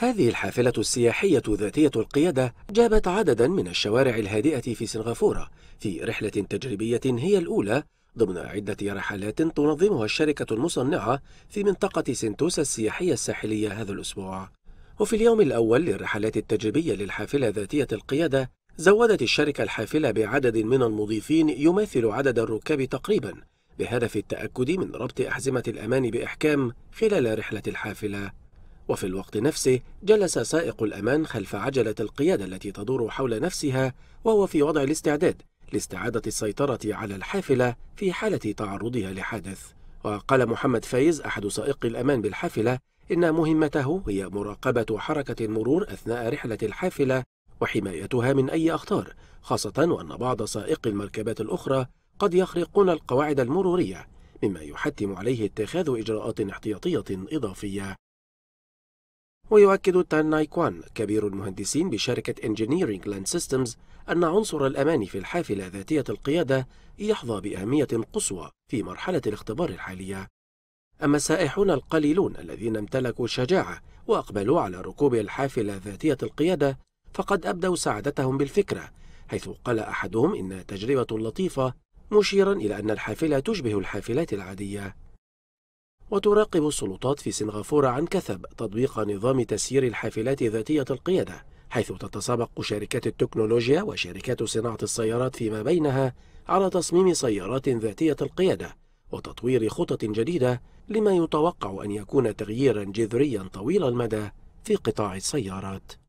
هذه الحافلة السياحية ذاتية القيادة جابت عددا من الشوارع الهادئة في سنغافورة في رحلة تجريبية هي الأولى ضمن عدة رحلات تنظمها الشركة المصنعة في منطقة سنتوسا السياحية الساحلية هذا الأسبوع وفي اليوم الأول للرحلات التجريبية للحافلة ذاتية القيادة زودت الشركة الحافلة بعدد من المضيفين يماثل عدد الركاب تقريبا بهدف التأكد من ربط أحزمة الأمان بإحكام خلال رحلة الحافلة وفي الوقت نفسه جلس سائق الأمان خلف عجلة القيادة التي تدور حول نفسها وهو في وضع الاستعداد لاستعادة السيطرة على الحافلة في حالة تعرضها لحادث وقال محمد فايز أحد سائقي الأمان بالحافلة إن مهمته هي مراقبة حركة المرور أثناء رحلة الحافلة وحمايتها من أي أخطار خاصة وأن بعض سائقي المركبات الأخرى قد يخرقون القواعد المرورية مما يحتم عليه اتخاذ إجراءات احتياطية إضافية ويؤكد تان نايكوان كبير المهندسين بشركة انجينيرينج لاند سيستمز أن عنصر الأمان في الحافلة ذاتية القيادة يحظى بأهمية قصوى في مرحلة الاختبار الحالية أما السائحون القليلون الذين امتلكوا الشجاعة وأقبلوا على ركوب الحافلة ذاتية القيادة فقد أبدوا سعادتهم بالفكرة حيث قال أحدهم إنها تجربة لطيفة مشيرا إلى أن الحافلة تشبه الحافلات العادية وتراقب السلطات في سنغافورة عن كثب تطبيق نظام تسيير الحافلات ذاتية القيادة حيث تتسابق شركات التكنولوجيا وشركات صناعة السيارات فيما بينها على تصميم سيارات ذاتية القيادة وتطوير خطط جديدة لما يتوقع أن يكون تغييرا جذريا طويل المدى في قطاع السيارات